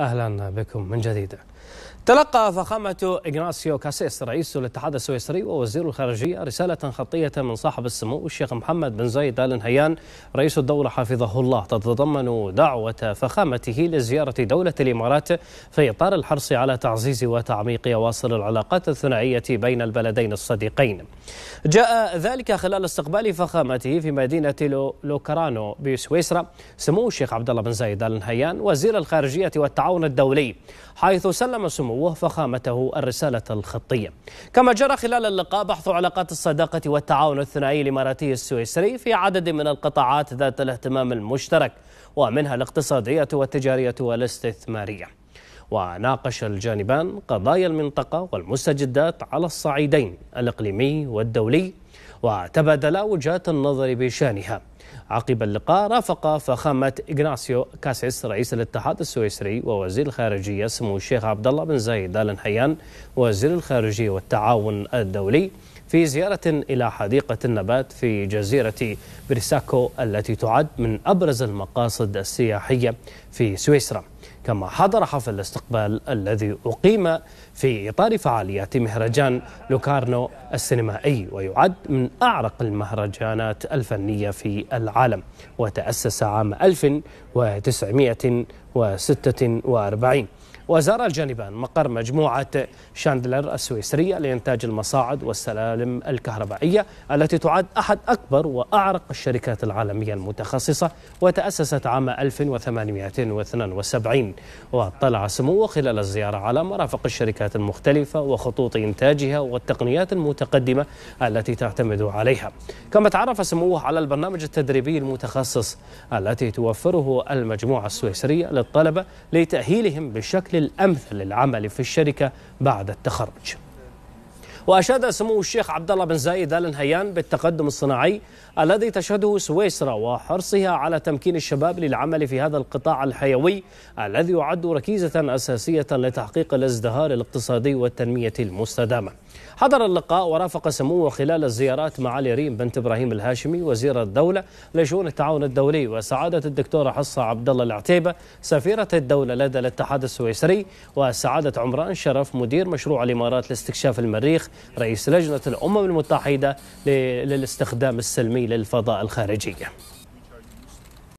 أهلا بكم من جديد تلقى فخامة إغناسيو كاسيس رئيس الاتحاد السويسري ووزير الخارجية رسالة خطية من صاحب السمو الشيخ محمد بن زايد آل نهيان رئيس الدولة حفظه الله تتضمن دعوة فخامته لزيارة دولة الإمارات في إطار الحرص على تعزيز وتعميق واصل العلاقات الثنائية بين البلدين الصديقين جاء ذلك خلال استقبال فخامته في مدينة لوكرانو بسويسرا سمو الشيخ عبد الله بن زايد آل نهيان وزير الخارجية والتعاون التعاون الدولي حيث سلم سموه فخامته الرسالة الخطية كما جرى خلال اللقاء بحث علاقات الصداقة والتعاون الثنائي الإماراتي السويسري في عدد من القطاعات ذات الاهتمام المشترك ومنها الاقتصادية والتجارية والاستثمارية وناقش الجانبان قضايا المنطقة والمستجدات على الصعيدين الإقليمي والدولي وتبادلا وجهات النظر بشأنها عقب اللقاء رافق فخامة إغناسيو كاسيس رئيس الاتحاد السويسري ووزير الخارجية سمو الشيخ عبد الله بن زايد آل نهيان وزير الخارجية والتعاون الدولي في زيارة إلى حديقة النبات في جزيرة بريساكو التي تعد من أبرز المقاصد السياحية في سويسرا كما حضر حفل الاستقبال الذي أقيم في إطار فعاليات مهرجان لوكارنو السينمائي ويعد من أعرق المهرجانات الفنية في العالم وتأسس عام 1946 وزار الجانبان مقر مجموعة شاندلر السويسرية لإنتاج المصاعد والسلالم الكهربائية التي تعد أحد أكبر وأعرق الشركات العالمية المتخصصة وتأسست عام 1872 واطلع سموه خلال الزيارة على مرافق الشركات المختلفة وخطوط إنتاجها والتقنيات المتقدمة التي تعتمد عليها كما تعرف سموه على البرنامج التدريبي المتخصص التي توفره المجموعة السويسرية للطلبة لتأهيلهم بشكل الأمثل للعمل في الشركة بعد التخرج وأشاد سمو الشيخ عبد الله بن زايد آل نهيان بالتقدم الصناعي الذي تشهده سويسرا وحرصها على تمكين الشباب للعمل في هذا القطاع الحيوي الذي يعد ركيزة أساسية لتحقيق الازدهار الاقتصادي والتنمية المستدامة. حضر اللقاء ورافق سموه خلال الزيارات معالي ريم بنت إبراهيم الهاشمي وزير الدولة لشؤون التعاون الدولي وسعادة الدكتورة حصة عبد الله العتيبة سفيرة الدولة لدى الاتحاد السويسري وسعادة عمران شرف مدير مشروع الإمارات لاستكشاف المريخ رئيس لجنة الأمم المتحدة للاستخدام السلمي للفضاء الخارجية